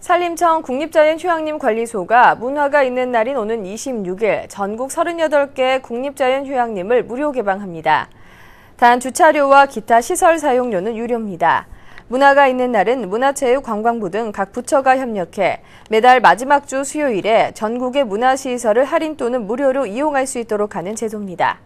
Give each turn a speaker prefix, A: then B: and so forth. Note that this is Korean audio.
A: 산림청 국립자연 휴양림 관리소가 문화가 있는 날인 오는 26일 전국 38개 국립자연 휴양림을 무료 개방합니다. 단 주차료와 기타 시설 사용료는 유료입니다. 문화가 있는 날은 문화체육관광부 등 각 부처가 협력해 매달 마지막 주 수요일에 전국의 문화시설을 할인 또는 무료로 이용할 수 있도록 하는 제도입니다.